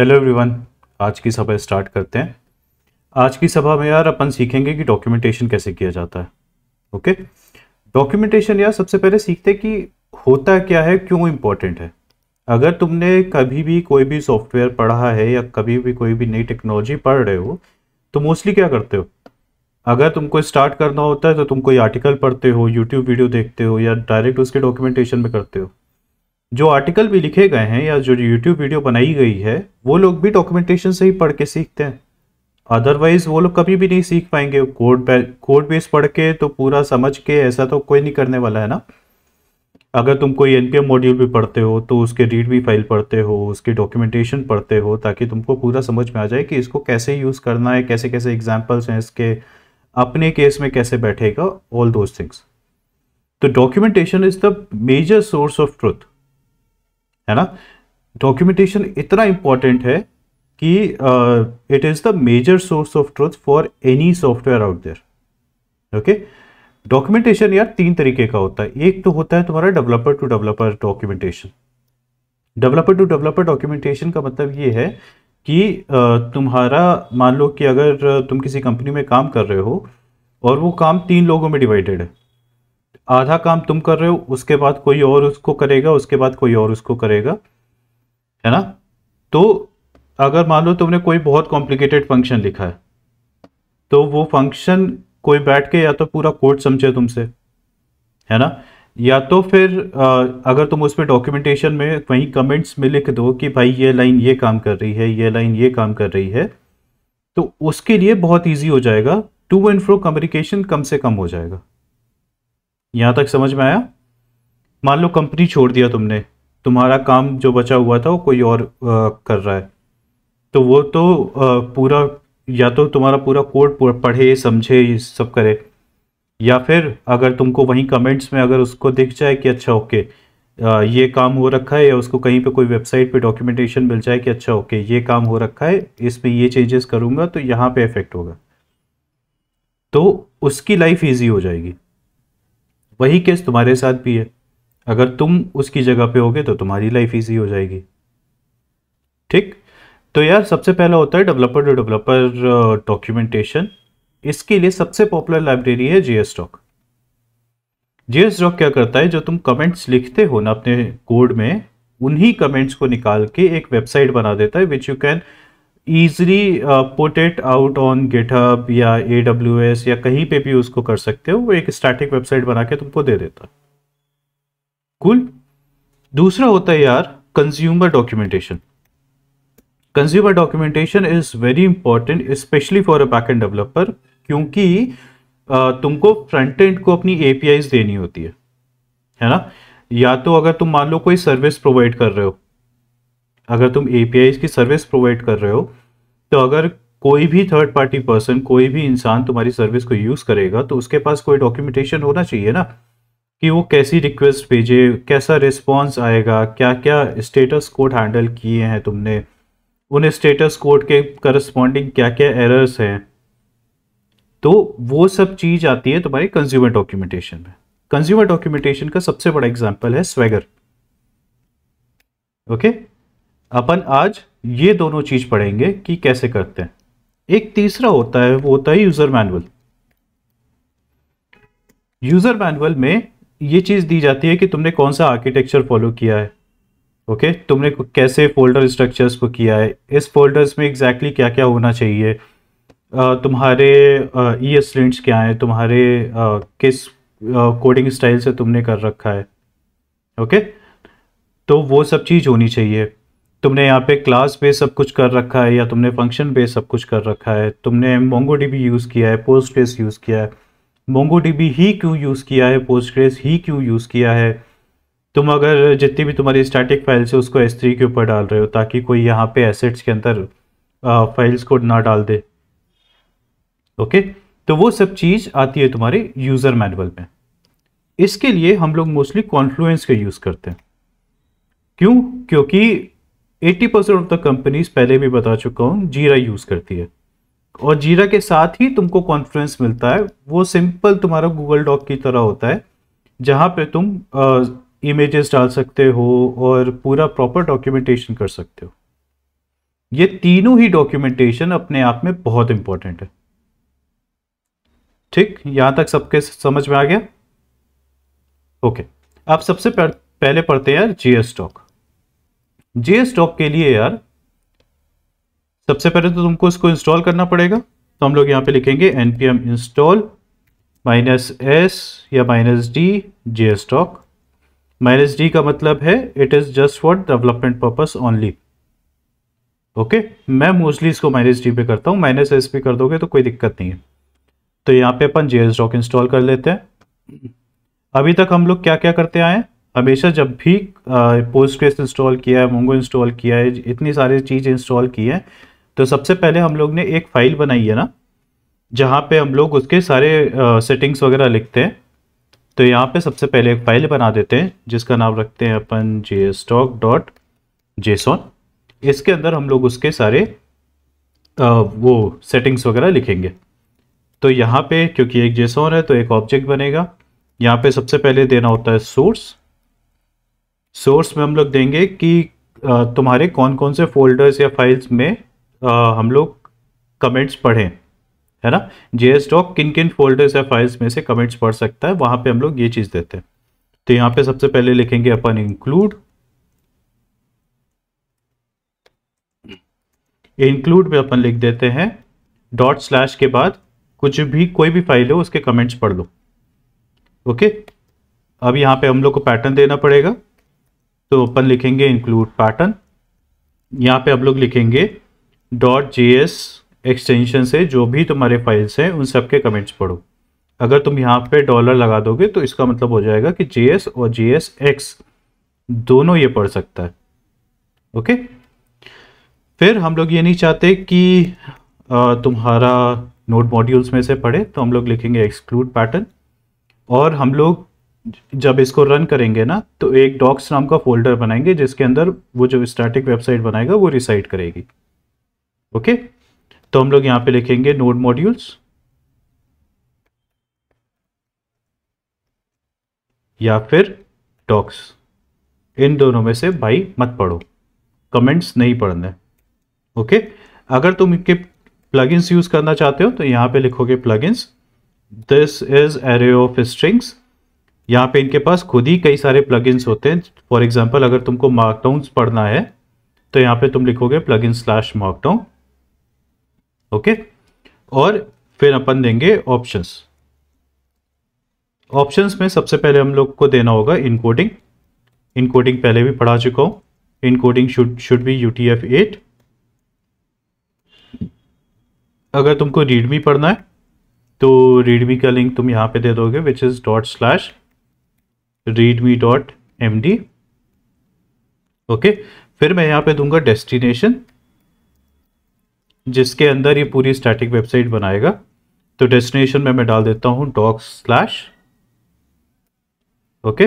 Hello everyone आज की सभा स्टार्ट करते हैं आज की सभा में यार अपन सीखेंगे कि डॉक्यूमेंटेशन कैसे किया जाता है ओके डॉक्यूमेंटेशन यार सबसे पहले सीखते कि होता क्या है क्यों इम्पोर्टेंट है अगर तुमने कभी भी कोई भी सॉफ्टवेयर पढ़ा है या कभी भी कोई भी नई टेक्नोलॉजी पढ़ रहे हो तो मोस्टली क्या करते हो अगर तुमको स्टार्ट करना होता है तो तुम कोई आर्टिकल पढ़ते हो यूट्यूब वीडियो देखते हो या डायरेक्ट उसके डॉक्यूमेंटेशन में करते हो जो आर्टिकल भी लिखे गए हैं या जो यूट्यूब वीडियो बनाई गई है वो लोग भी डॉक्यूमेंटेशन से ही पढ़ के सीखते हैं अदरवाइज वो लोग कभी भी नहीं सीख पाएंगे कोड कोड बेस पढ़ के तो पूरा समझ के ऐसा तो कोई नहीं करने वाला है ना अगर तुम कोई एन मॉड्यूल भी पढ़ते हो तो उसके रीड भी फाइल पढ़ते हो उसके डॉक्यूमेंटेशन पढ़ते हो ताकि तुमको पूरा समझ में आ जाए कि इसको कैसे यूज़ करना है कैसे कैसे एग्जाम्पल्स हैं इसके अपने केस में कैसे बैठेगा ऑल दोज थिंग्स तो documentation is the major source of truth है ना डॉक्यूमेंटेशन इतना इंपॉर्टेंट है कि it is the major source of truth for any software out there okay documentation यार तीन तरीके का होता है एक तो होता है तुम्हारा developer to developer documentation developer to developer documentation का मतलब ये है कि तुम्हारा मान लो कि अगर तुम किसी कंपनी में काम कर रहे हो और वो काम तीन लोगों में डिवाइडेड है आधा काम तुम कर रहे हो उसके बाद कोई और उसको करेगा उसके बाद कोई और उसको करेगा है ना तो अगर मान लो तुमने कोई बहुत कॉम्प्लिकेटेड फंक्शन लिखा है तो वो फंक्शन कोई बैठ के या तो पूरा कोड समझे तुमसे है ना या तो फिर आ, अगर तुम उस पर डॉक्यूमेंटेशन में वहीं कमेंट्स में लिख दो कि भाई ये लाइन ये काम कर रही है ये लाइन ये काम कर रही है तो उसके लिए बहुत इजी हो जाएगा टू एंड फ्रो कम्युनिकेशन कम से कम हो जाएगा यहाँ तक समझ में आया मान लो कंपनी छोड़ दिया तुमने तुम्हारा काम जो बचा हुआ था वो कोई और आ, कर रहा है तो वो तो आ, पूरा या तो तुम्हारा पूरा कोड पढ़े समझे सब करे या फिर अगर तुमको वहीं कमेंट्स में अगर उसको दिख जाए कि अच्छा ओके ये काम हो रखा है या उसको कहीं पे कोई वेबसाइट पे डॉक्यूमेंटेशन मिल जाए कि अच्छा ओके ये काम हो रखा है इसमें ये चेंजेस करूँगा तो यहाँ पे इफेक्ट होगा तो उसकी लाइफ ईजी हो जाएगी वही केस तुम्हारे साथ भी है अगर तुम उसकी जगह पे होगे तो तुम्हारी लाइफ ईजी हो जाएगी ठीक तो यार सबसे पहला होता है डेवलपर टू डेवलपर डॉक्यूमेंटेशन इसके लिए सबसे पॉपुलर लाइब्रेरी है जीएस डॉक जीएस डॉक क्या करता है जो तुम कमेंट्स लिखते हो ना अपने कोड में उन्हीं कमेंट्स को निकाल के एक वेबसाइट बना देता है which you can easily put it out on GitHub या ए डब्ल्यू एस या कहीं पे भी उसको कर सकते हो वो एक स्टैटिक वेबसाइट बना के तुमको दे देता कूल दूसरा होता है यार consumer documentation consumer documentation is very important specially for a back end developer क्योंकि uh, तुमको फ्रंट एंड को अपनी एपीआई देनी होती है है ना या तो अगर तुम मान लो कोई सर्विस प्रोवाइड कर रहे हो अगर तुम ए की सर्विस प्रोवाइड कर रहे हो तो अगर कोई भी थर्ड पार्टी पर्सन कोई भी इंसान तुम्हारी सर्विस को यूज़ करेगा तो उसके पास कोई डॉक्यूमेंटेशन होना चाहिए ना कि वो कैसी रिक्वेस्ट भेजे कैसा रिस्पॉन्स आएगा क्या क्या स्टेटस कोड हैंडल किए हैं तुमने उन स्टेटस कोड के करस्पॉन्डिंग क्या क्या एरर्स हैं तो वो सब चीज़ आती है तुम्हारी कंज्यूमर डॉक्यूमेंटेशन में कंज्यूमर डॉक्यूमेंटेशन का सबसे बड़ा एग्जाम्पल है स्वेगर ओके okay? अपन आज ये दोनों चीज़ पढ़ेंगे कि कैसे करते हैं एक तीसरा होता है वो होता है यूज़र मैनुअल यूज़र मैनुअल में ये चीज़ दी जाती है कि तुमने कौन सा आर्किटेक्चर फॉलो किया है ओके okay? तुमने कैसे फोल्डर स्ट्रक्चर्स को किया है इस फोल्डर्स में एग्जैक्टली exactly क्या क्या होना चाहिए तुम्हारे ई एस लिंट्स क्या हैं तुम्हारे किस कोडिंग स्टाइल से तुमने कर रखा है ओके okay? तो वो सब चीज़ होनी चाहिए तुमने यहाँ पे क्लास पे सब कुछ कर रखा है या तुमने फंक्शन पे सब कुछ कर रखा है तुमने मोंगो डीबी यूज़ किया है पोस्ट यूज़ किया है मोंगो डीबी ही क्यों यूज़ किया है पोस्ट्रेस ही क्यों यूज़ किया है तुम अगर जितनी भी तुम्हारी स्टैटिक फाइल्स है उसको एस थ्री के ऊपर डाल रहे हो ताकि कोई यहाँ पे एसेट्स के अंदर फाइल्स को ना डाल दे ओके तो वो सब चीज़ आती है तुम्हारे यूज़र मैनुअल में इसके लिए हम लोग मोस्टली कॉन्फ्लुएंस का यूज़ करते हैं क्यों क्योंकि 80 परसेंट ऑफ द कंपनीज पहले भी बता चुका हूँ जीरा यूज़ करती है और जीरा के साथ ही तुमको कॉन्फ्रेंस मिलता है वो सिंपल तुम्हारा गूगल डॉक की तरह होता है जहाँ पे तुम इमेजेस डाल सकते हो और पूरा प्रॉपर डॉक्यूमेंटेशन कर सकते हो ये तीनों ही डॉक्यूमेंटेशन अपने आप में बहुत इंपॉर्टेंट है ठीक यहाँ तक सबके समझ में आ गया ओके आप सबसे पहले पढ़ते हैं यार जीएस स्टॉक जे स्टॉक के लिए यार सबसे पहले तो तुमको इसको इंस्टॉल करना पड़ेगा तो हम लोग यहाँ पे लिखेंगे npm इंस्टॉल माइनस एस या minus D jsdoc minus D का मतलब है it is just for development purpose only okay मैं मोस्टली इसको माइनस डी पे करता हूँ माइनस एस पे कर दोगे तो कोई दिक्कत नहीं है तो यहाँ पे अपन जे स्टॉक इंस्टॉल कर लेते हैं अभी तक हम लोग क्या क्या करते आए हैं हमेशा जब भी क्रेस इंस्टॉल किया है मोंगो इंस्टॉल किया है इतनी सारी चीज़ इंस्टॉल की है तो सबसे पहले हम लोग ने एक फ़ाइल बनाई है ना जहाँ पे हम लोग उसके सारे सेटिंग्स वगैरह लिखते हैं तो यहाँ पे सबसे पहले एक फ़ाइल बना देते हैं जिसका नाम रखते हैं अपन जे स्टॉक डॉट जेसॉन इसके अंदर हम लोग उसके सारे आ, वो सेटिंग्स वगैरह लिखेंगे तो यहाँ पे क्योंकि एक जेसॉन है तो एक ऑब्जेक्ट बनेगा यहाँ पे सबसे पहले देना होता है सोर्स सोर्स में हम लोग देंगे कि तुम्हारे कौन कौन से फोल्डर्स या फाइल्स में हम लोग कमेंट्स पढ़ें है ना जे टॉक किन किन फोल्डर्स या फाइल्स में से कमेंट्स पढ़ सकता है वहाँ पे हम लोग ये चीज़ देते हैं तो यहाँ पे सबसे पहले लिखेंगे अपन इंक्लूड इंक्लूड में अपन लिख देते हैं डॉट स्लैश के बाद कुछ भी कोई भी फाइल हो उसके कमेंट्स पढ़ लो ओके अब यहाँ पे हम लोग को पैटर्न देना पड़ेगा तो अपन लिखेंगे इंक्लूड पैटर्न यहाँ पे आप लोग लिखेंगे डॉट जे एस एक्सटेंशन से जो भी तुम्हारे फाइल्स हैं उन सब के कमेंट्स पढ़ो अगर तुम यहाँ पे डॉलर लगा दोगे तो इसका मतलब हो जाएगा कि जे एस और जे एस एक्स दोनों ये पढ़ सकता है ओके फिर हम लोग ये नहीं चाहते कि तुम्हारा नोट मॉड्यूल्स में से पढ़े तो हम लोग लिखेंगे एक्सक्लूड पैटर्न और हम लोग जब इसको रन करेंगे ना तो एक डॉक्स नाम का फोल्डर बनाएंगे जिसके अंदर वो जो स्टैटिक वेबसाइट बनाएगा वो रिसाइड करेगी ओके तो हम लोग यहां पे लिखेंगे नोड मॉड्यूल्स या फिर डॉक्स इन दोनों में से भाई मत पढ़ो कमेंट्स नहीं पढ़ने ओके अगर तुम इनके प्लगइन्स यूज़ करना चाहते हो तो यहां पे लिखोगे plugins this is array of strings यहाँ पे इनके पास खुद ही कई सारे प्लगइन्स होते हैं फॉर एग्जाम्पल अगर तुमको मार्कडाउन पढ़ना है तो यहाँ पे तुम लिखोगे plugin slash markdown okay और फिर अपन देंगे ऑप्शंस ऑप्शंस में सबसे पहले हम लोग को देना होगा इनकोडिंग इनकोडिंग पहले भी पढ़ा चुका हूँ encoding should should be U T F eight अगर तुमको रीडमी पढ़ना है तो रीडमी का लिंक तुम यहाँ पे दे दोगे which is dot slash readme dot M D okay फिर मैं यहाँ पे दूंगा डेस्टिनेशन जिसके अंदर ये पूरी स्टैटिक वेबसाइट बनाएगा तो डेस्टिनेशन में मैं डाल देता हूँ डॉक स्लैश ओके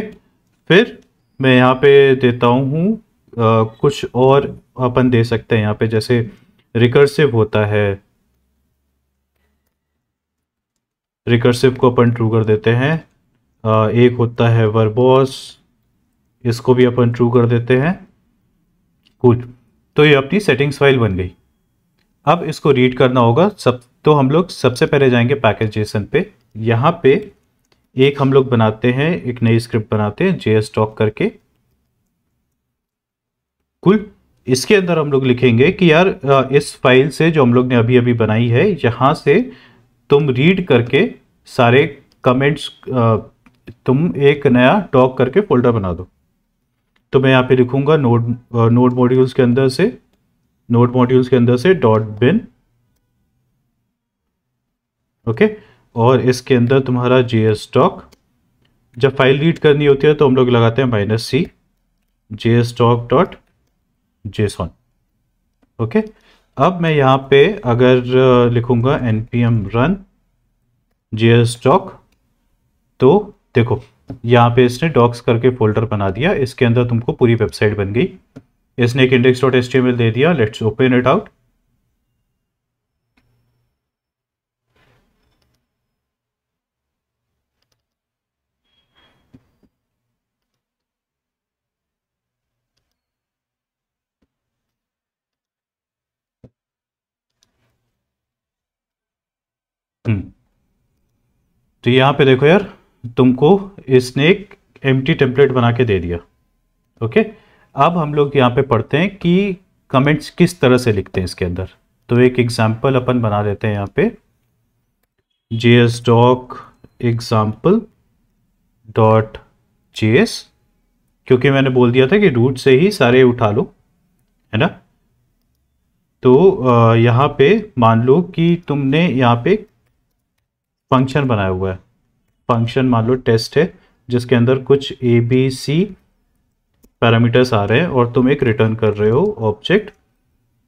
फिर मैं यहाँ पे देता हूँ कुछ और अपन दे सकते हैं यहाँ पे जैसे रिकर्सिव होता है रिकर्सिव को अपन ट्रू कर देते हैं एक होता है वर्बोस इसको भी अपन ट्रू कर देते हैं गुड तो ये अपनी सेटिंग्स फाइल बन गई अब इसको रीड करना होगा सब तो हम लोग सबसे पहले जाएंगे पैकेज जेसन पे यहाँ पे एक हम लोग बनाते हैं एक नई स्क्रिप्ट बनाते हैं जे टॉक करके कुल इसके अंदर हम लोग लिखेंगे कि यार इस फाइल से जो हम लोग ने अभी अभी बनाई है यहाँ से तुम रीड करके सारे कमेंट्स तुम एक नया डॉक करके फोल्डर बना दो तो मैं यहाँ पे लिखूंगा नोड नोड मॉड्यूल्स के अंदर से नोड मॉड्यूल्स के अंदर से डॉट बिन ओके और इसके अंदर तुम्हारा जे एस टॉक जब फाइल रीड करनी होती है तो हम लोग लगाते हैं minus C jsdoc dot JSON okay अब मैं यहाँ पे अगर uh, लिखूंगा एन पी एम रन जे एस टॉक तो देखो यहाँ पे इसने डॉक्स करके फोल्डर बना दिया इसके अंदर तुमको पूरी वेबसाइट बन गई इसने एक इंडेक्स डॉट एच दे दिया लेट्स ओपन इट आउट तो यहाँ पे देखो यार तुमको इसने एक एम टेम्पलेट बना के दे दिया ओके अब हम लोग यहाँ पे पढ़ते हैं कि कमेंट्स किस तरह से लिखते हैं इसके अंदर तो एक एग्जाम्पल अपन बना लेते हैं यहाँ पे जे S jsdoc example dot J S क्योंकि मैंने बोल दिया था कि रूट से ही सारे उठा लो है ना तो यहाँ पे मान लो कि तुमने यहाँ पे फंक्शन बनाया हुआ है फंक्शन मान लो टेस्ट है जिसके अंदर कुछ ए बी सी पैरामीटर्स आ रहे हैं और तुम एक रिटर्न कर रहे हो ऑब्जेक्ट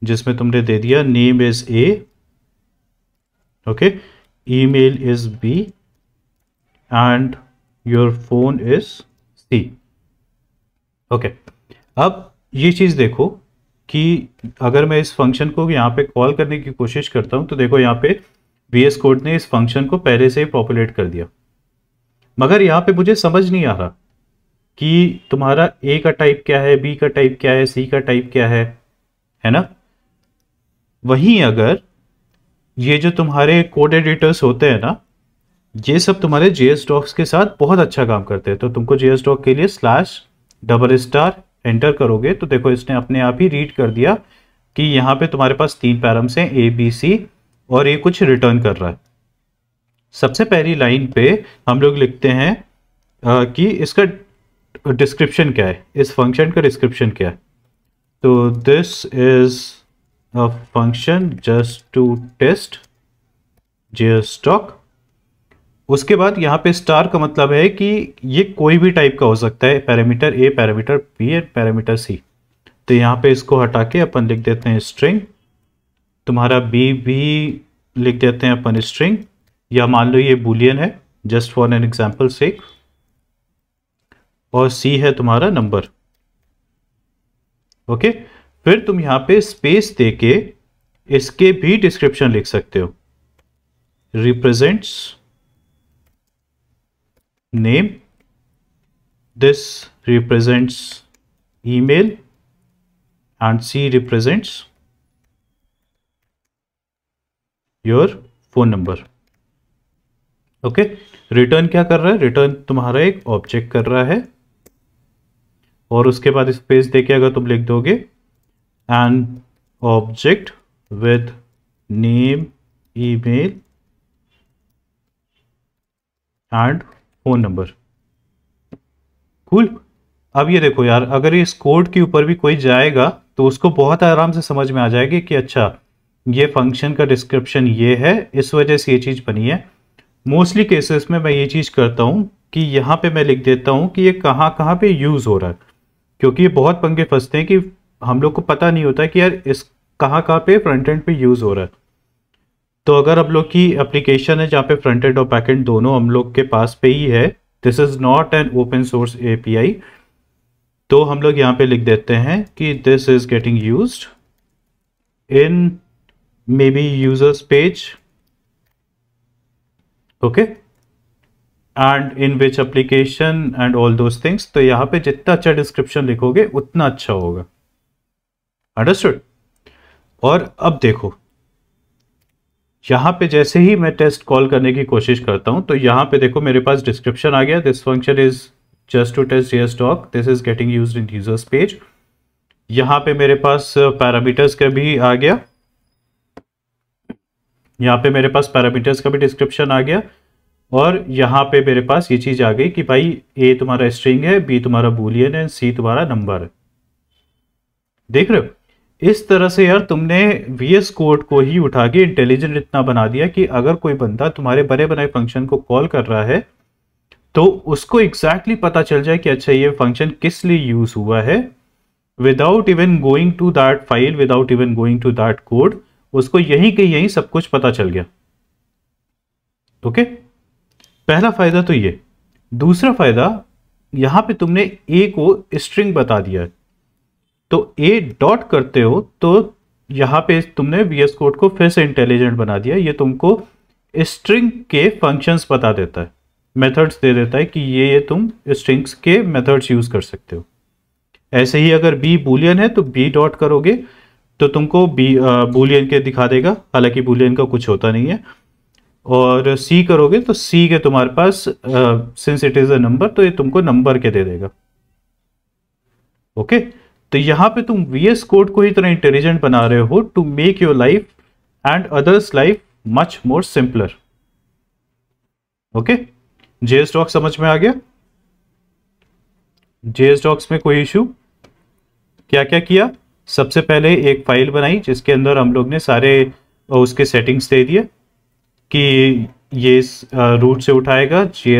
जिसमें तुमने दे दिया name is A okay email is B and your phone is C okay अब ये चीज़ देखो कि अगर मैं इस फंक्शन को यहाँ पे कॉल करने की कोशिश करता हूँ तो देखो यहाँ पे वी एस कोड ने इस फंक्शन को पहले से ही पॉपुलेट कर दिया मगर यहाँ पे मुझे समझ नहीं आ रहा कि तुम्हारा ए का टाइप क्या है बी का टाइप क्या है सी का टाइप क्या है है ना वहीं अगर ये जो तुम्हारे कोड एडिटर्स होते हैं ना ये सब तुम्हारे जे डॉक्स के साथ बहुत अच्छा काम करते हैं तो तुमको जे डॉक के लिए स्लैश डबल स्टार एंटर करोगे तो देखो इसने अपने आप ही रीड कर दिया कि यहाँ पे तुम्हारे पास तीन पैरम्स हैं ए बी सी और ये कुछ रिटर्न कर रहा है सबसे पहली लाइन पे हम लोग लिखते हैं आ, कि इसका डिस्क्रिप्शन क्या है इस फंक्शन का डिस्क्रिप्शन क्या है तो this is a function just to test jsdoc उसके बाद यहाँ पे स्टार का मतलब है कि ये कोई भी टाइप का हो सकता है parameter A parameter B and parameter C तो यहाँ पे इसको हटा के अपन लिख देते हैं स्ट्रिंग तुम्हारा बी भी लिख देते हैं अपन स्ट्रिंग या मान लो ये बुलियन है जस्ट फॉर एन एग्जाम्पल सेक और सी है तुम्हारा नंबर ओके फिर तुम यहां पे स्पेस दे के इसके भी डिस्क्रिप्शन लिख सकते हो represents name this represents email and C represents your phone number okay return क्या कर रहा है रिटर्न तुम्हारा एक ऑब्जेक्ट कर रहा है और उसके बाद स्पेस देके अगर तुम लिख दोगे and object with name email and phone number cool अब ये देखो यार अगर इस कोड के ऊपर भी कोई जाएगा तो उसको बहुत आराम से समझ में आ जाएगी कि अच्छा ये फंक्शन का डिस्क्रिप्शन ये है इस वजह से ये चीज़ बनी है मोस्टली केसेस में मैं ये चीज़ करता हूँ कि यहाँ पे मैं लिख देता हूँ कि ये कहाँ कहाँ पे यूज़ हो रहा है क्योंकि ये बहुत पंगे फंसते हैं कि हम लोग को पता नहीं होता कि यार इस कहाँ कहाँ पे फ्रंट एंड पे यूज़ हो रहा है तो अगर हम लोग की एप्लीकेशन है जहाँ पे फ्रंट एंड और बैक एंड दोनों हम लोग के पास पे ही है this is not an open source I तो हम लोग यहाँ पे लिख देते हैं कि this is getting use in may be users page okay and in which application and all those things तो यहाँ पे जितना अच्छा description लिखोगे उतना अच्छा होगा understood और अब देखो यहाँ पे जैसे ही मैं टेस्ट कॉल करने की कोशिश करता हूँ तो यहाँ पे देखो मेरे पास डिस्क्रिप्शन आ गया this function is just to test your stock this is getting use in users page यहाँ पे मेरे पास पैरामीटर्स uh, का भी आ गया यहाँ पे मेरे पास पैरामीटर्स का भी डिस्क्रिप्शन आ गया और यहाँ पे मेरे पास ये चीज़ आ गई कि भाई ए तुम्हारा स्ट्रिंग है बी तुम्हारा बूलियन है सी तुम्हारा नंबर है देख रहे हो इस तरह से यार तुमने वी एस कोड को ही उठा के इंटेलिजेंट इतना बना दिया कि अगर कोई बंदा तुम्हारे बने बनाए फंक्शन को कॉल कर रहा है तो उसको एग्जैक्टली exactly पता चल जाए कि अच्छा ये फंक्शन किस लिए यूज़ हुआ है without even going to that file without even going to that code उसको यहीं के यहीं सब कुछ पता चल गया ओके पहला फायदा तो ये दूसरा फायदा यहां पे तुमने ए को स्ट्रिंग बता दिया तो ए डॉट करते हो तो यहां पे तुमने वीएस कोड को फिर से इंटेलिजेंट बना दिया ये तुमको स्ट्रिंग के फंक्शंस बता देता है मेथड्स दे देता है कि ये ये तुम स्ट्रिंग्स के मेथड्स यूज़ कर सकते हो ऐसे ही अगर बी बुलियन है तो बी डॉट करोगे तो तुमको बी बूलियन के दिखा देगा हालांकि बूलियन का कुछ होता नहीं है और सी करोगे तो सी के तुम्हारे पास since it is a number तो ये तुमको नंबर के दे देगा ओके okay? तो यहां पे तुम वी एस कोड को इतना इंटेलिजेंट बना रहे हो to make your life and others life much more simpler okay J docs समझ में आ गया जे स्टॉक्स में कोई इशू क्या क्या किया सबसे पहले एक फाइल बनाई जिसके अंदर हम लोग ने सारे उसके सेटिंग्स दे दिए कि ये रूट से उठाएगा जी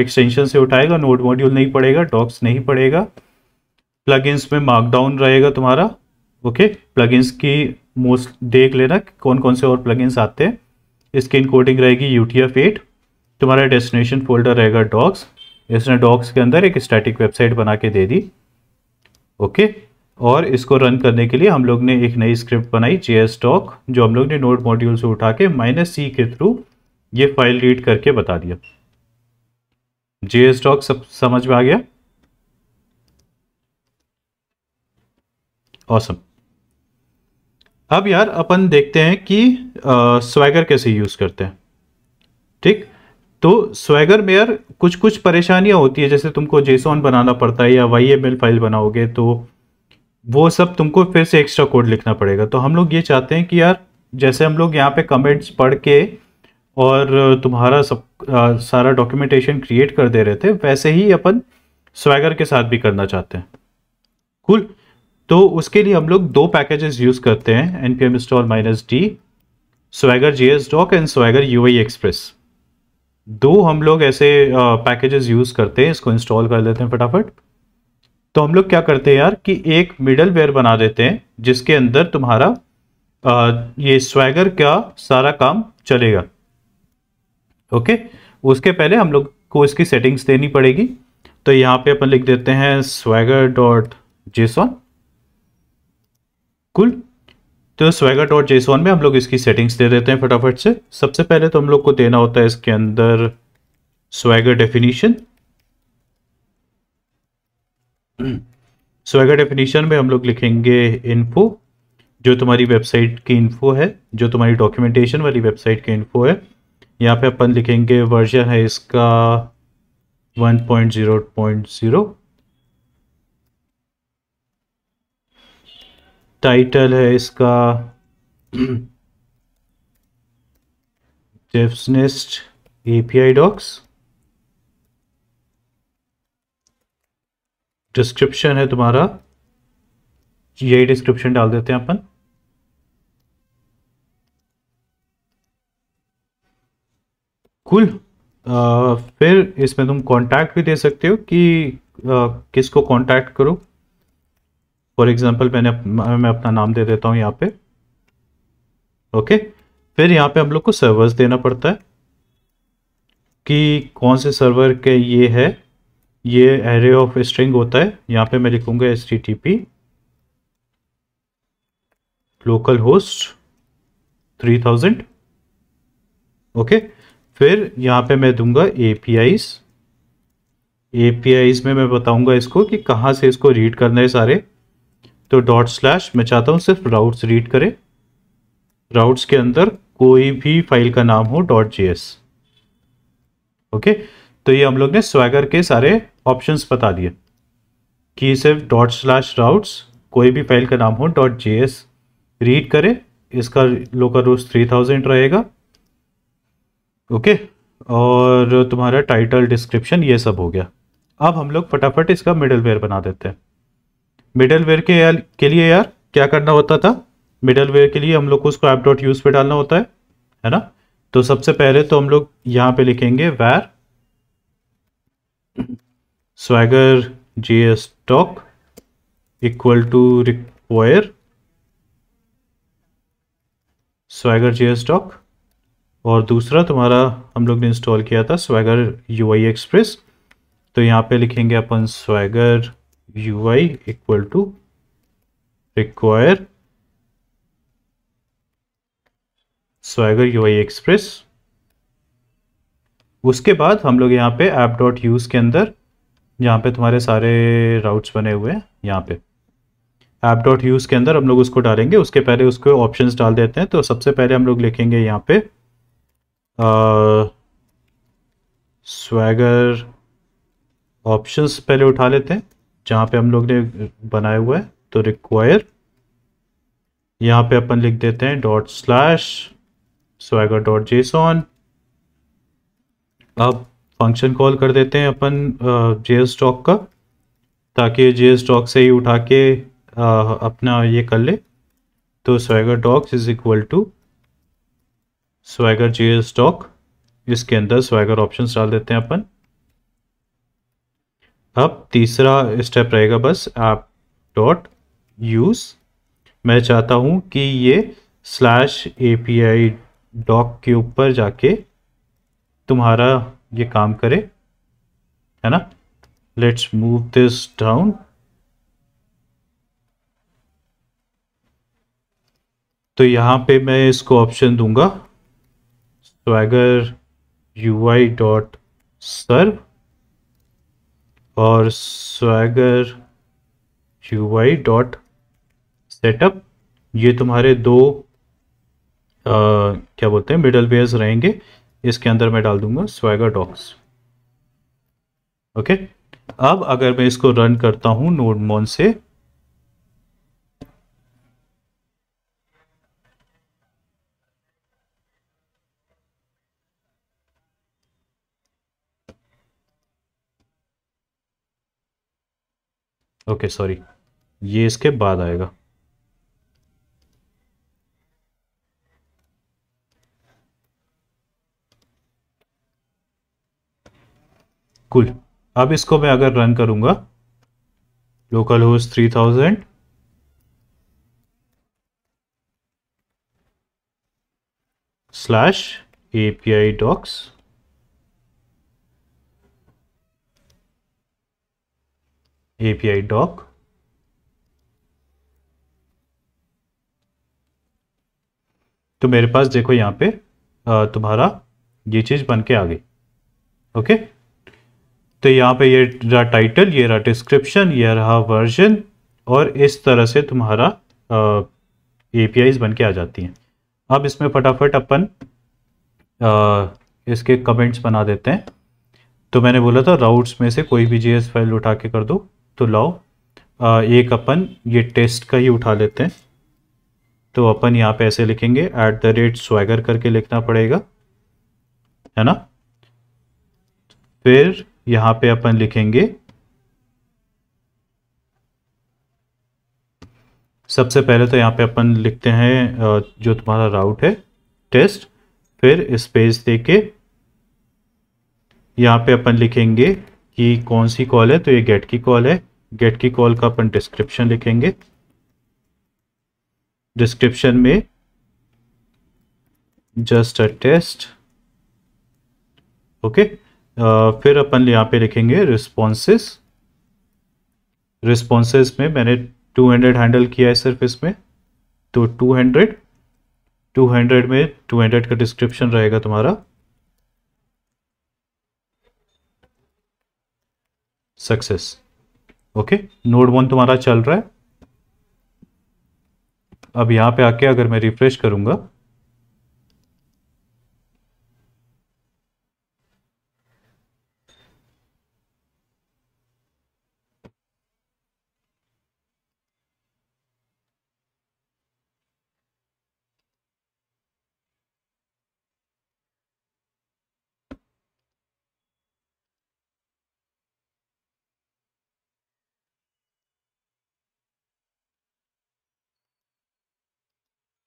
एक्सटेंशन से उठाएगा नोट मॉड्यूल नहीं पड़ेगा डॉक्स नहीं पड़ेगा प्लगइन्स में मार्कडाउन रहेगा तुम्हारा ओके प्लगइन्स की मोस्ट देख लेना कौन कौन से और प्लगइन्स आते हैं इसकी इनकोडिंग रहेगी यू टी एफ एट तुम्हारा डेस्टिनेशन फोल्डर रहेगा डॉक्स इसने डॉक्स के अंदर एक स्टैटिक वेबसाइट बना के दे दी ओके okay? और इसको रन करने के लिए हम लोग ने एक नई स्क्रिप्ट बनाई जे स्टॉक जो हम लोग ने नोट मॉड्यूल से उठा के माइनस सी के थ्रू ये फाइल रीड करके बता दिया जे स्टॉक सब समझ में आ गया औसम अब यार अपन देखते हैं कि स्वैगर कैसे यूज़ करते हैं ठीक तो स्वैगर में यार कुछ कुछ परेशानियां होती है जैसे तुमको जेसॉन बनाना पड़ता है या वाई फाइल बनाओगे तो वो सब तुमको फिर से एक्स्ट्रा कोड लिखना पड़ेगा तो हम लोग ये चाहते हैं कि यार जैसे हम लोग यहाँ पे कमेंट्स पढ़ के और तुम्हारा सब आ, सारा डॉक्यूमेंटेशन क्रिएट कर दे रहे थे वैसे ही अपन स्वैगर के साथ भी करना चाहते हैं कूल cool? तो उसके लिए हम लोग दो पैकेजेस यूज़ करते हैं N P M install minus D swagger J S doc and swagger U I express दो हम लोग ऐसे पैकेजेस यूज़ करते हैं इसको इंस्टॉल कर लेते हैं फटाफट तो हम लोग क्या करते हैं यार कि एक मिडल वेयर बना देते हैं जिसके अंदर तुम्हारा आ, ये स्वैगर का सारा काम चलेगा ओके उसके पहले हम लोग को इसकी सेटिंग्स देनी पड़ेगी तो यहाँ पे अपन लिख देते हैं स्वैगर डॉट जेसॉन कुल तो स्वैगर डॉट जेसॉन में हम लोग इसकी सेटिंग्स दे देते हैं फटाफट से सबसे पहले तो हम लोग को देना होता है इसके अंदर स्वैगर डेफिनीशन सो अगर डेफिनेशन में हम लोग लिखेंगे इन्फो जो तुम्हारी वेबसाइट की इन्फो है जो तुम्हारी डॉक्यूमेंटेशन वाली वेबसाइट की इन्फो है यहाँ पे अपन लिखेंगे वर्जन है इसका 1.0.0 टाइटल है इसका डेफ्सनेस्ट एपीआई डॉक्स डिस्क्रिप्शन है तुम्हारा यही डिस्क्रिप्शन डाल देते हैं अपन कुल cool. फिर इसमें तुम कांटेक्ट भी दे सकते हो कि आ, किसको कांटेक्ट करो फॉर एग्जांपल मैंने मैं अपना नाम दे देता हूँ यहाँ पे ओके फिर यहाँ पे हम लोग को सर्वर्स देना पड़ता है कि कौन से सर्वर के ये है ये एरे ऑफ स्ट्रिंग होता है यहाँ पे मैं लिखूंगा S T T P local host three thousand okay फिर यहाँ पे मैं दूंगा A P I's A P I's में मैं बताऊंगा इसको कि कहाँ से इसको रीड करना है सारे तो डॉट स्लैश मैं चाहता हूँ सिर्फ राउट्स रीड करें राउट्स के अंदर कोई भी फाइल का नाम हो डॉट जी ओके तो ये हम लोग ने स्वैगर के सारे ऑप्शंस बता दिए कि सिर्फ डॉट स्लैश राउट्स कोई भी फाइल का नाम हो डॉट जे एस रीड करे इसका लोकल रूस थ्री थाउजेंड रहेगा ओके और तुम्हारा टाइटल डिस्क्रिप्शन ये सब हो गया अब हम लोग फटाफट इसका मिडल वेयर बना देते हैं मिडल वेयर के यार के लिए यार क्या करना होता था मिडल वेयर के लिए हम लोग को उसको एप डॉट यूज़ पे डालना होता है है ना तो सबसे पहले तो हम लोग यहाँ पे लिखेंगे वैर swagger js doc equal to require swagger js doc और दूसरा तुम्हारा हम लोग ने इंस्टॉल किया था swagger ui express तो यहाँ पे लिखेंगे अपन swagger ui equal to require swagger ui express उसके बाद हम लोग यहाँ पे app.use के अंदर यहाँ पे तुम्हारे सारे राउट्स बने हुए हैं यहाँ पे ऐप डॉट यूज़ के अंदर हम लोग उसको डालेंगे उसके पहले उसको ऑप्शंस डाल देते हैं तो सबसे पहले हम लोग लिखेंगे यहाँ पे स्वैगर ऑप्शंस पहले उठा लेते हैं जहाँ पे हम लोग ने बनाया हुआ है तो रिक्वायर यहाँ पे अपन लिख देते हैं dot slash swagger dot JSON अब फंक्शन कॉल कर देते हैं अपन जे एस स्टॉक का ताकि जे स्टॉक से ही उठा के आ, अपना ये कर ले तो swagger docs is equal to swagger J stock इसके अंदर स्वैगर ऑप्शंस डाल देते हैं अपन अब तीसरा स्टेप रहेगा बस ऐप डॉट यूज़ मैं चाहता हूँ कि ये slash A P I doc के ऊपर जाके तुम्हारा ये काम करे है ना लेट्स मूव दिस डाउन तो यहां पे मैं इसको ऑप्शन दूंगा swagger U I dot serve और swagger U I dot setup ये तुम्हारे दो आ, क्या बोलते हैं मिडल वेयर्स रहेंगे इसके अंदर मैं डाल दूंगा स्वाइगा डॉक्स ओके अब अगर मैं इसको रन करता हूं नोड मोन से ओके okay, सॉरी ये इसके बाद आएगा कुल अब इसको मैं अगर रन करूंगा local host three thousand slash API docs API doc तो मेरे पास देखो यहां पे तुम्हारा ये चीज़ बन के आ गई ओके तो यहाँ पे ये रहा टाइटल ये रहा डिस्क्रिप्शन ये रहा वर्जन और इस तरह से तुम्हारा ए पी बन के आ जाती हैं अब इसमें फटाफट अपन आ, इसके कमेंट्स बना देते हैं तो मैंने बोला था राउट्स में से कोई भी जी फाइल उठा के कर दो तो लाओ आ, एक अपन ये टेस्ट का ही उठा लेते हैं तो अपन यहाँ पे ऐसे लिखेंगे एट द रेट स्वैगर करके लिखना पड़ेगा है ना फिर यहां पे अपन लिखेंगे सबसे पहले तो यहां पे अपन लिखते हैं जो तुम्हारा राउट है टेस्ट फिर स्पेस दे के पे अपन लिखेंगे कि कौन सी कॉल है तो ये गेट की कॉल है गेट की कॉल का अपन डिस्क्रिप्शन लिखेंगे डिस्क्रिप्शन में just a test okay okay? फिर अपन यहाँ पे लिखेंगे रिस्पॉन्सेस रिस्पॉन्सेस में मैंने 200 हैंडल किया है सिर्फ इसमें तो 200 200 में 200 का डिस्क्रिप्शन रहेगा तुम्हारा सक्सेस ओके नोड वन तुम्हारा चल रहा है अब यहाँ पे आके अगर मैं रिफ्रेश करूँगा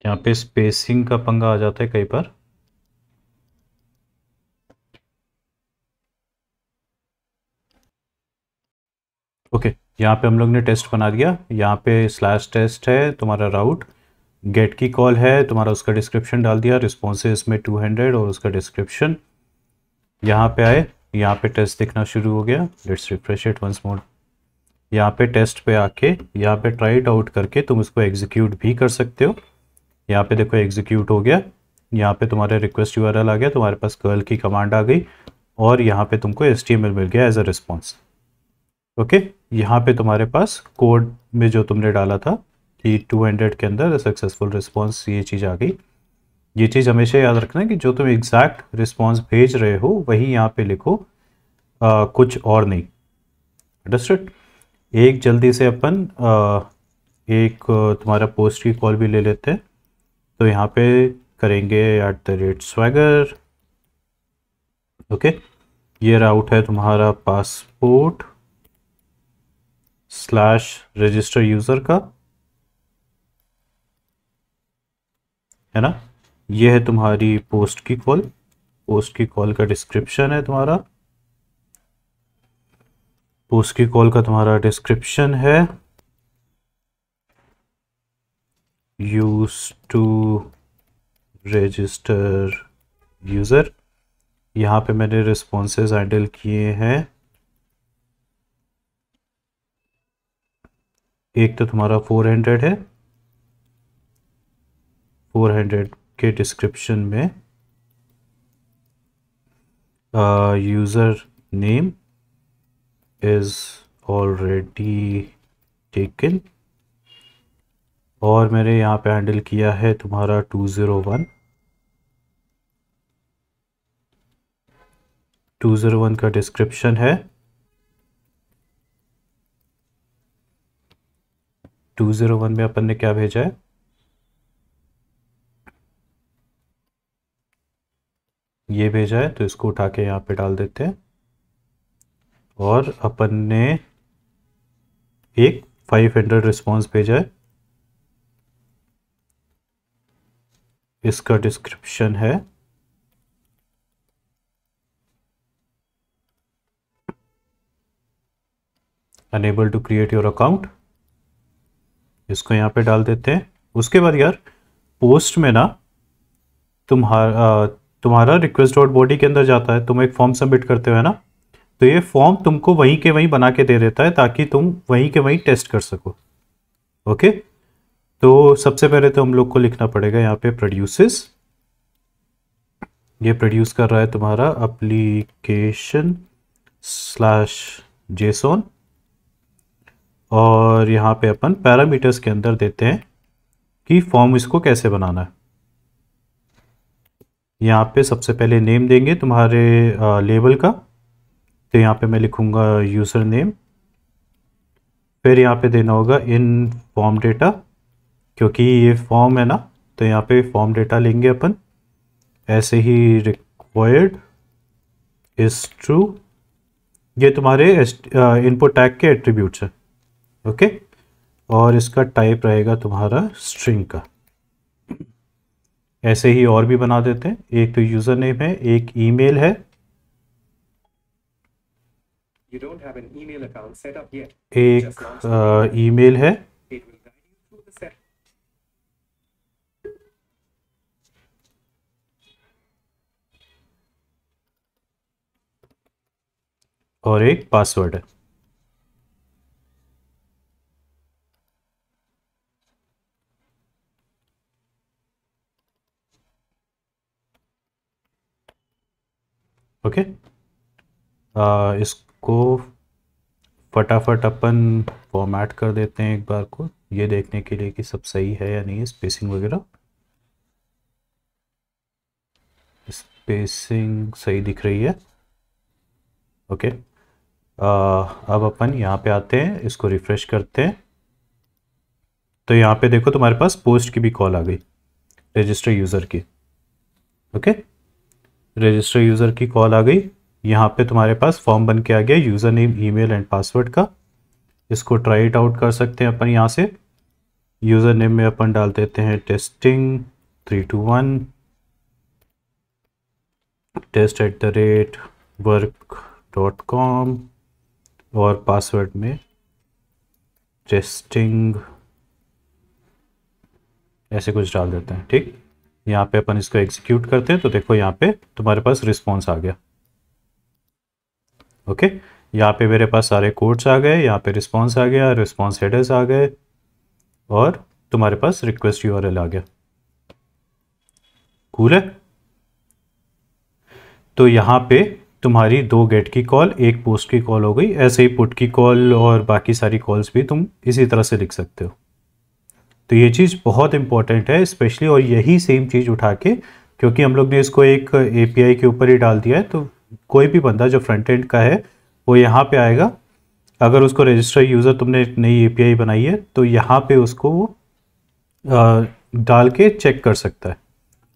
यहाँ पे स्पेसिंग का पंगा आ जाता है कई बार ओके okay, यहाँ पे हम लोग ने टेस्ट बना दिया यहाँ पे स्लैश टेस्ट है तुम्हारा राउट गेट की कॉल है तुम्हारा उसका डिस्क्रिप्शन डाल दिया रिस्पॉन्सेज में टू हंड्रेड और उसका डिस्क्रिप्शन यहाँ पे आए यहाँ पे टेस्ट दिखना शुरू हो गया let's refresh it once more यहाँ पे टेस्ट पे आके यहाँ पे ट्राई आउट करके तुम उसको एग्जीक्यूट भी कर सकते हो यहाँ पे देखो एग्जीक्यूट हो गया यहाँ पे तुम्हारे रिक्वेस्ट यू आ गया तुम्हारे पास कर्ल की कमांड आ गई और यहाँ पे तुमको एस मिल गया एज अ रिस्पॉन्स ओके यहाँ पे तुम्हारे पास कोड में जो तुमने डाला था कि 200 के अंदर सक्सेसफुल रिस्पॉन्स ये चीज़ आ गई ये चीज़ हमेशा याद रखना कि जो तुम एग्जैक्ट रिस्पॉन्स भेज रहे हो वही यहाँ पे लिखो आ, कुछ और नहीं अंडरस्टूड एक जल्दी से अपन आ, एक तुम्हारा पोस्ट की कॉल भी ले लेते हैं तो यहाँ पे करेंगे at the rate swagger okay ये राउट है तुम्हारा पासपोर्ट स्लैश रजिस्टर यूज़र का है ना ये है तुम्हारी पोस्ट की कॉल पोस्ट की कॉल का डिस्क्रिप्शन है तुम्हारा पोस्ट की कॉल का तुम्हारा डिस्क्रिप्शन है use to register user यहाँ पे मैंने responses हैंडल किए हैं एक तो तुम्हारा 400 है 400 के डिस्क्रिप्शन में user name is already taken और मैंने यहाँ पे हैंडल किया है तुम्हारा two zero one two zero one का डिस्क्रिप्शन है टू ज़ीरो वन में अपन ने क्या भेजा है ये भेजा है तो इसको उठा के यहाँ पे डाल देते हैं और अपन ने एक फाइव हंड्रेड रिस्पॉन्स भेजा है इसका डिस्क्रिप्शन है unable to create your account इसको यहां पे डाल देते हैं उसके बाद यार पोस्ट में ना तुम्हारा तुम्हारा रिक्वेस्ट डॉट बॉडी के अंदर जाता है तुम एक फॉर्म सबमिट करते हो ना तो ये फॉर्म तुमको वहीं के वहीं बना के दे देता है ताकि तुम वहीं के वहीं टेस्ट कर सको ओके तो सबसे पहले तो हम लोग को लिखना पड़ेगा यहाँ पे प्रोड्यूसेस ये प्रोड्यूस कर रहा है तुम्हारा अप्लीकेशन स्लैश जेसोन और यहाँ पे अपन पैरामीटर्स के अंदर देते हैं कि फॉर्म इसको कैसे बनाना है यहाँ पे सबसे पहले नेम देंगे तुम्हारे लेबल का तो यहाँ पे मैं लिखूँगा यूज़र नेम फिर यहाँ पे देना होगा इन फॉर्म डेटा क्योंकि ये फॉर्म है ना तो यहाँ पे फॉर्म डेटा लेंगे अपन ऐसे ही रिक्वायर्ड इज ट्रू ये तुम्हारे इनपुट टैग के एट्रीब्यूट्स है ओके और इसका टाइप रहेगा तुम्हारा स्ट्रिंग का ऐसे ही और भी बना देते हैं एक तो यूज़र नेम है एक ईमेल है एक ईमेल है और एक पासवर्ड है ओके okay? इसको फटाफट अपन फॉर्मेट कर देते हैं एक बार को ये देखने के लिए कि सब सही है या नहीं है स्पेसिंग वगैरह स्पेसिंग सही दिख रही है ओके okay. अब अपन यहाँ पे आते हैं इसको रिफ्रेश करते हैं तो यहाँ पे देखो तुम्हारे पास पोस्ट की भी कॉल आ गई रजिस्टर यूज़र की ओके रजिस्टर यूज़र की कॉल आ गई यहाँ पे तुम्हारे पास फॉर्म बन के आ गया user name email and password का इसको ट्राई इट आउट कर सकते हैं अपन यहाँ से यूज़र नेम में अपन डाल देते हैं testing three two one test at the rate work dot com और पासवर्ड में टेस्टिंग ऐसे कुछ डाल देते हैं ठीक यहाँ पे अपन इसको एग्जीक्यूट करते हैं तो देखो यहाँ पे तुम्हारे पास रिस्पॉन्स आ गया ओके यहाँ पे मेरे पास सारे कोड्स आ गए यहाँ पे रिस्पॉन्स आ गया रिस्पॉन्स हेडर्स आ गए और तुम्हारे पास रिक्वेस्ट यू आ गया कूल है तो यहाँ पे तुम्हारी दो गेट की कॉल एक पोस्ट की कॉल हो गई ऐसे ही पुट की कॉल और बाकी सारी कॉल्स भी तुम इसी तरह से लिख सकते हो तो ये चीज़ बहुत इंपॉर्टेंट है स्पेशली और यही सेम चीज़ उठा के क्योंकि हम लोग ने इसको एक ए के ऊपर ही डाल दिया है तो कोई भी बंदा जो फ्रंट एंड का है वो यहाँ पे आएगा अगर उसको रजिस्टर यूज़र तुमने नई ए बनाई है तो यहाँ पे उसको वो डाल के चेक कर सकता है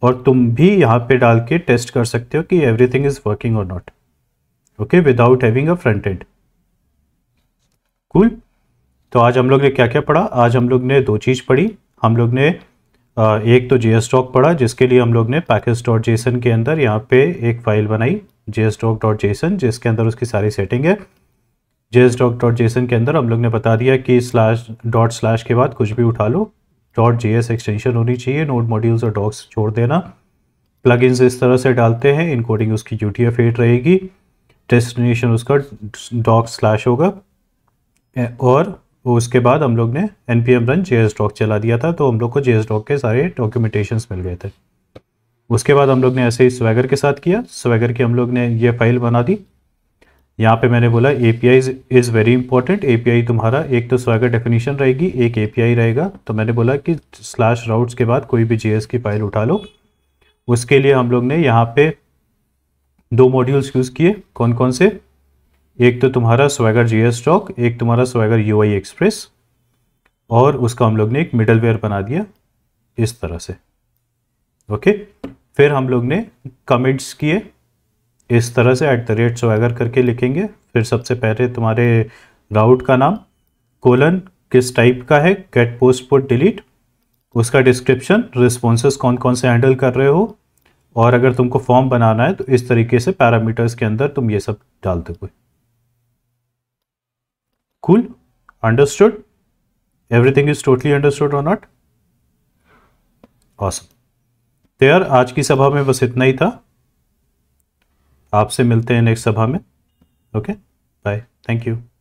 और तुम भी यहाँ पे डाल के टेस्ट कर सकते हो कि एवरीथिंग इज़ वर्किंग और not okay without having a front end cool तो आज हम लोग ने क्या क्या पढ़ा आज हम लोग ने दो चीज़ पढ़ी हम लोग ने एक तो जे डॉक पढ़ा जिसके लिए हम लोग ने पैकेज डॉट जेसन के अंदर यहाँ पे एक फाइल बनाई जे डॉक डॉट जेसन जिसके अंदर उसकी सारी सेटिंग है जेएस डॉक डॉट जेसन के अंदर हम लोग ने बता दिया कि स्लैश डॉट स्लैश के बाद कुछ भी उठा लो डॉट जे एक्सटेंशन होनी चाहिए नोट मॉड्यूल्स और डॉक्स छोड़ देना प्लगइन्स इस तरह से डालते हैं इनकोडिंग उसकी यू टी रहेगी डेस्टिनेशन उसका डॉक स्लैश होगा और उसके बाद हम लोग ने एन पी एम रन जे एस डॉक चला दिया था तो हम लोग को जे एस डॉक के सारे डॉक्यूमेंटेशन मिल गए थे उसके बाद हम लोग ने ऐसे ही स्वैगर के साथ किया स्वैगर की हम लोग ने ये फाइल बना दी यहाँ पे मैंने बोला A P I is very important A P I तुम्हारा एक तो स्वैगर डेफिनेशन रहेगी एक ए पी आई रहेगा तो मैंने बोला कि स्लैश राउट्स के बाद कोई भी जे एस की फाइल उठा लो उसके लिए हम लोग ने यहाँ पे दो मॉड्यूल्स यूज़ किए कौन कौन से एक तो तुम्हारा स्वेगर जी एस स्टॉक एक तुम्हारा स्वेगर यू आई एक्सप्रेस और उसका हम लोग ने एक मिडलवेयर बना दिया इस तरह से ओके फिर हम लोग ने कमिट्स किए इस तरह से एट द रेट स्वेगर करके लिखेंगे फिर सबसे पहले तुम्हारे राउट का नाम कोलन किस टाइप का है गेट पोस्ट पुट डिलीट उसका डिस्क्रिप्शन रिस्पॉन्स कौन कौन से हैंडल कर रहे हो और अगर तुमको फॉर्म बनाना है तो इस तरीके से पैरामीटर्स के अंदर तुम ये सब डालते हुए cool understood everything is totally understood और नॉट ऑसम तैयार आज की सभा में बस इतना ही था आपसे मिलते हैं नेक्स्ट सभा में ओके बाय थैंक यू